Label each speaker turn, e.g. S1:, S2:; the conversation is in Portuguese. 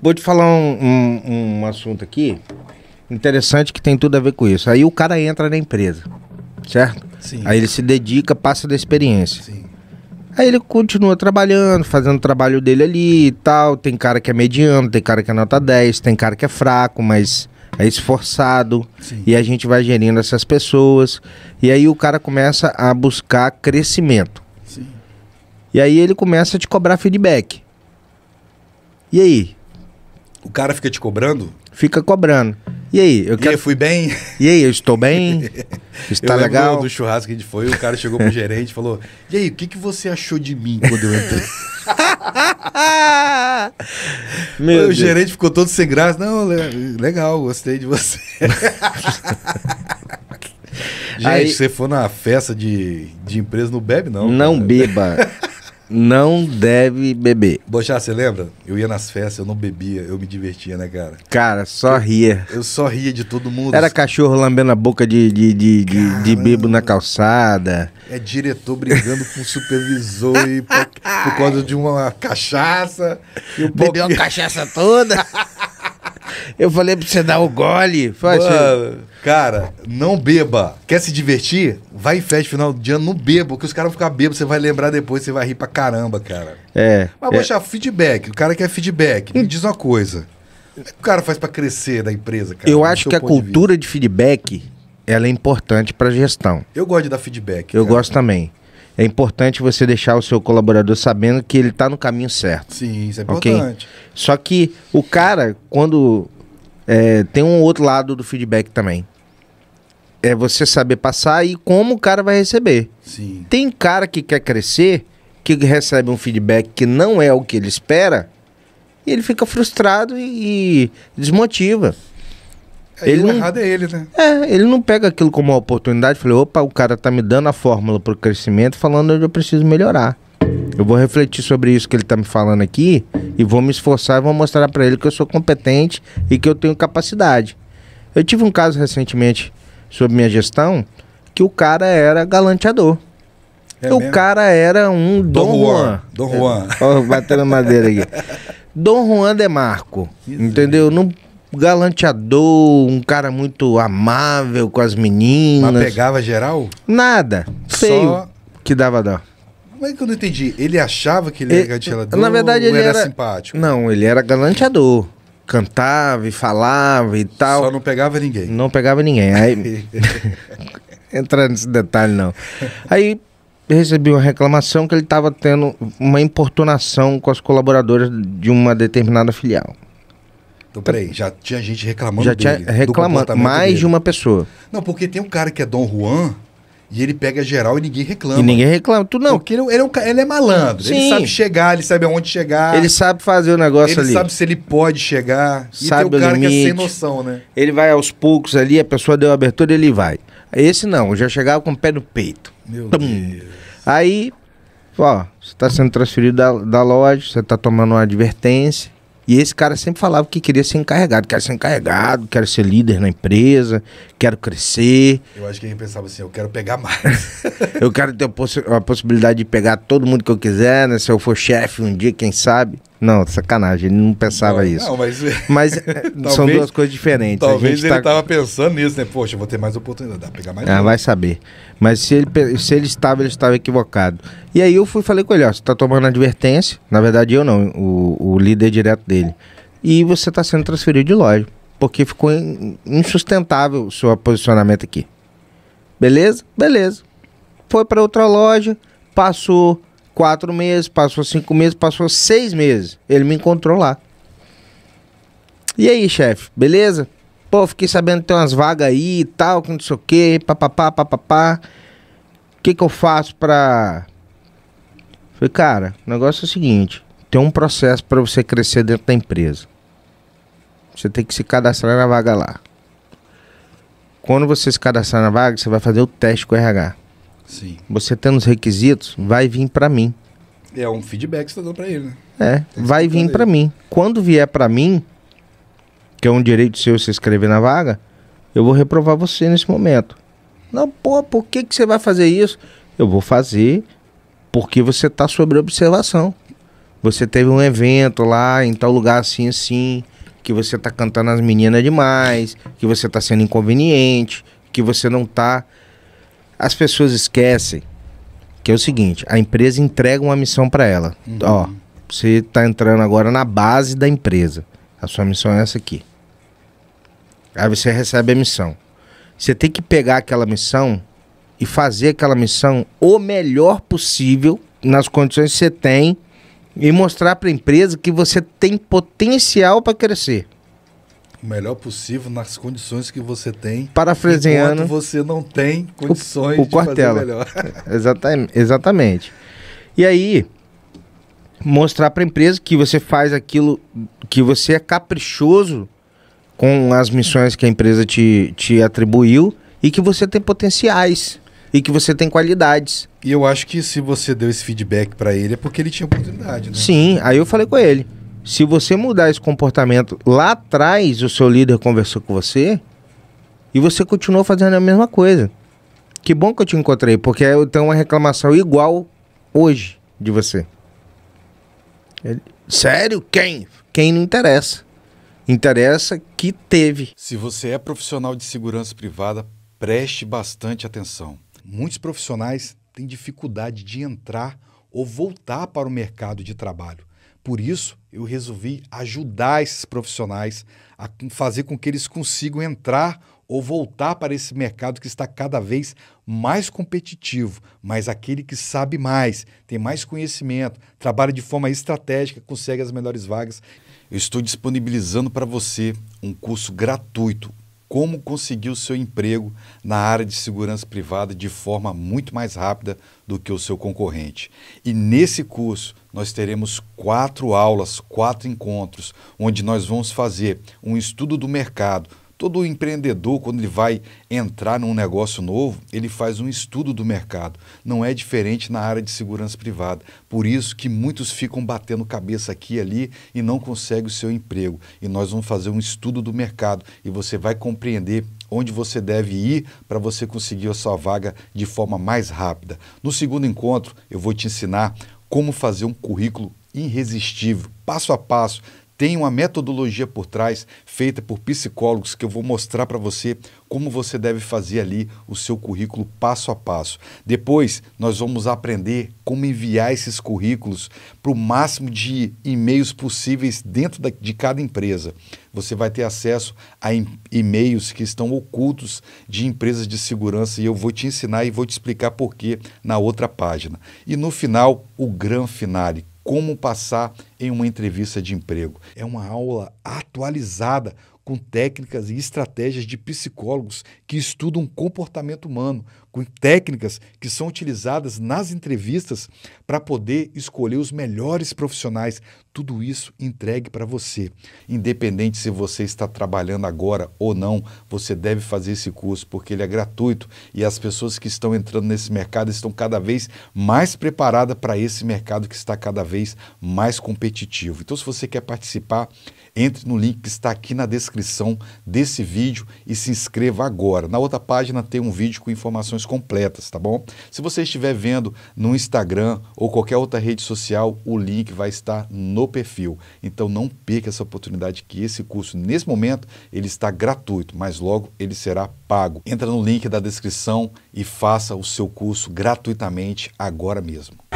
S1: Vou te falar um, um, um assunto aqui interessante que tem tudo a ver com isso. Aí o cara entra na empresa, certo? Sim. Aí ele se dedica, passa da experiência. Sim. Aí ele continua trabalhando, fazendo o trabalho dele ali e tal. Tem cara que é mediano, tem cara que é nota 10, tem cara que é fraco, mas é esforçado. Sim. E a gente vai gerindo essas pessoas. E aí o cara começa a buscar crescimento. Sim. E aí ele começa a te cobrar feedback. E aí? O cara fica te cobrando? Fica cobrando. E aí? Eu e quero... eu fui bem? E aí, eu estou bem? Está eu legal? do
S2: churrasco que a gente foi, o cara chegou pro gerente e falou: E aí, o que, que você achou de mim quando eu entrei?
S1: Meu o gerente
S2: ficou todo sem graça. Não, legal, gostei de você. Gente, aí... se você for na festa de, de empresa, não bebe, não. Não cara.
S1: beba não deve beber.
S2: Bochá, você lembra? Eu ia nas festas, eu não bebia, eu me divertia, né, cara? Cara, só eu, ria. Eu só ria de todo mundo. Era
S1: cachorro lambendo a boca de, de, de, de, bebo na calçada.
S2: É diretor brigando com o
S1: supervisor e por, por, causa de uma cachaça. Eu bebi uma cachaça toda. Eu falei pra você dar o gole. Faz Mano,
S2: cara, não beba. Quer se divertir? Vai em festa final de ano, não beba. Porque os caras vão ficar bêbados, você vai lembrar depois, você vai rir pra caramba, cara.
S1: É. Mas, vou
S2: é. feedback. O cara quer feedback. Me diz uma coisa. O que o cara faz para crescer da empresa, cara? Eu acho que a cultura
S1: de, de feedback, ela é importante pra gestão.
S2: Eu gosto de dar feedback.
S1: Eu cara. gosto também é importante você deixar o seu colaborador sabendo que ele está no caminho certo.
S2: Sim, isso é importante. Okay?
S1: Só que o cara, quando. É, tem um outro lado do feedback também. É você saber passar e como o cara vai receber. Sim. Tem cara que quer crescer, que recebe um feedback que não é o que ele espera, e ele fica frustrado e, e desmotiva ele não, errado é ele, né? É, ele não pega aquilo como uma oportunidade. Falei, opa, o cara tá me dando a fórmula pro crescimento, falando onde eu preciso melhorar. Eu vou refletir sobre isso que ele tá me falando aqui e vou me esforçar e vou mostrar para ele que eu sou competente e que eu tenho capacidade. Eu tive um caso recentemente sobre minha gestão que o cara era galanteador. É o mesmo? cara era um Dom, Dom Juan. Juan. Dom Juan. É, ó, batendo madeira aqui. Dom Juan Demarco. Isso entendeu? É. Não galanteador, um cara muito amável com as meninas. Mas pegava geral? Nada. Feio. Só... Que dava dó.
S2: Mas que eu não entendi. Ele achava que ele, era galanteador na verdade, ele era, era
S1: simpático? Não, ele era galanteador. Cantava e falava e tal. Só não pegava ninguém. Não pegava ninguém. Aí... Entrar nesse detalhe, não. Aí recebi uma reclamação que ele estava tendo uma importunação com as colaboradoras de uma determinada filial.
S2: Então, peraí, já tinha gente reclamando já dele. Já tinha reclamando, mais dele. de uma pessoa. Não, porque tem um cara que é Dom Juan, e ele pega geral e ninguém reclama. E ninguém
S1: reclama, tu não. Porque ele, ele, é, um, ele é, é malandro. Sim. Ele sabe
S2: chegar, ele sabe aonde chegar. Ele sabe
S1: fazer o negócio ele ali. Ele sabe se ele pode chegar. Sabe e tem o, cara limite. que é sem noção, né? Ele vai aos poucos ali, a pessoa deu a abertura ele vai. Esse não, já chegava com o pé no peito. Meu Tum. Deus. Aí, ó, você tá sendo transferido da, da loja, você tá tomando uma advertência. E esse cara sempre falava que queria ser encarregado. Quero ser encarregado, quero ser líder na empresa, quero crescer.
S2: Eu acho que ele pensava assim, eu quero pegar mais.
S1: eu quero ter a, a, possibilidade de pegar todo mundo que eu quiser, né? Se eu for chefe um dia, quem sabe. Não, sacanagem, ele não pensava não, isso. Não,
S2: mas, é, mas é, talvez, são duas coisas diferentes. Talvez ele estava tá... pensando nisso, né? Poxa, vou ter mais oportunidade, dá pegar mais. Ah, vai
S1: saber. Mas se ele, se ele estava, ele estava equivocado. E aí eu fui falei com ele, ó, você está tomando advertência, na verdade eu não, o, o líder direto dele. E você está sendo transferido de loja, porque ficou insustentável o seu posicionamento aqui. Beleza? Beleza. Foi para outra loja, passou quatro meses, passou cinco meses, passou seis meses. Ele me encontrou lá. E aí, chefe, beleza? Pô, fiquei sabendo que tem umas vagas aí e tal, que não sei o quê, papapá, papapá. O que que eu faço pra. Falei, cara, o negócio é o seguinte: tem um processo para você crescer dentro da empresa. Você tem que se cadastrar na vaga lá. Quando você se cadastrar na vaga, você vai fazer o teste com o RH. Sim. Você tendo os requisitos, vai vir para mim.
S2: É um feedback que você tá dando para ele, né?
S1: É, vai vir para mim. Quando vier para mim, que é um direito seu se inscrever na vaga, eu vou reprovar você nesse momento. Não, pô, por que, que você vai fazer isso? Eu vou fazer porque você está sobre observação. Você teve um evento lá em tal lugar assim, assim, que você está cantando as meninas demais, que você está sendo inconveniente, que você não está as pessoas esquecem que é o seguinte: a empresa entrega uma missão para ela. Uhum. Ó, você está entrando agora na base da empresa. A sua missão é essa aqui. Aí você recebe a missão. Você tem que pegar aquela missão e fazer aquela missão o melhor possível nas condições que você tem e mostrar para a empresa que você tem potencial para crescer
S2: o melhor possível nas condições que você tem. Parafraseando. Enquanto você não tem condições o, o de quartela. fazer melhor.
S1: exatamente, exatamente. E aí, mostrar para a empresa que você faz aquilo, que você é caprichoso com as missões que a empresa te, te atribuiu e que você tem potenciais e que você tem qualidades. E eu acho que se você deu esse feedback para ele é porque ele tinha oportunidade, né? Sim, aí eu falei com ele. Se você mudar esse comportamento lá atrás, o seu líder conversou com você e você continuou fazendo a mesma coisa. Que bom que eu te encontrei, porque eu tenho uma reclamação igual hoje de você. Ele, Sério? Quem? Quem não interessa. Interessa que teve.
S2: Se você é profissional de segurança privada, preste bastante atenção. Muitos profissionais têm dificuldade de entrar ou voltar para o mercado de trabalho por isso, eu resolvi ajudar esses profissionais a fazer com que eles consigam entrar ou voltar para esse mercado que está cada vez mais competitivo, mas aquele que sabe mais, tem mais conhecimento, trabalha de forma estratégica, consegue as melhores vagas. Eu estou disponibilizando para você um curso gratuito como conseguir o seu emprego na área de segurança privada de forma muito mais rápida do que o seu concorrente. E nesse curso nós teremos quatro aulas, quatro encontros, onde nós vamos fazer um estudo do mercado Todo empreendedor, quando ele vai entrar num negócio novo, ele faz um estudo do mercado. Não é diferente na área de segurança privada. Por isso que muitos ficam batendo cabeça aqui e ali e não conseguem o seu emprego. E nós vamos fazer um estudo do mercado e você vai compreender onde você deve ir para você conseguir a sua vaga de forma mais rápida. No segundo encontro, eu vou te ensinar como fazer um currículo irresistível, passo a passo, tem uma metodologia por trás feita por psicólogos que eu vou mostrar para você como você deve fazer ali o seu currículo passo a passo. Depois, nós vamos aprender como enviar esses currículos para o máximo de e-mails possíveis dentro de cada empresa. Você vai ter acesso a e-mails que estão ocultos de empresas de segurança e eu vou te ensinar e vou te explicar por que na outra página. E no final, o gran finale, como passar em uma entrevista de emprego. É uma aula atualizada com técnicas e estratégias de psicólogos que estudam comportamento humano, com técnicas que são utilizadas nas entrevistas para poder escolher os melhores profissionais. Tudo isso entregue para você. Independente se você está trabalhando agora ou não, você deve fazer esse curso porque ele é gratuito e as pessoas que estão entrando nesse mercado estão cada vez mais preparadas para esse mercado que está cada vez mais competitivo competitivo. Então, se você quer participar, entre no link que está aqui na descrição desse vídeo e se inscreva agora. Na outra página tem um vídeo com informações completas, tá bom? Se você estiver vendo no Instagram ou qualquer outra rede social, o link vai estar no perfil. Então não perca essa oportunidade que esse curso nesse momento ele está gratuito, mas logo ele será pago. Entra no link da descrição e faça o seu curso gratuitamente agora mesmo.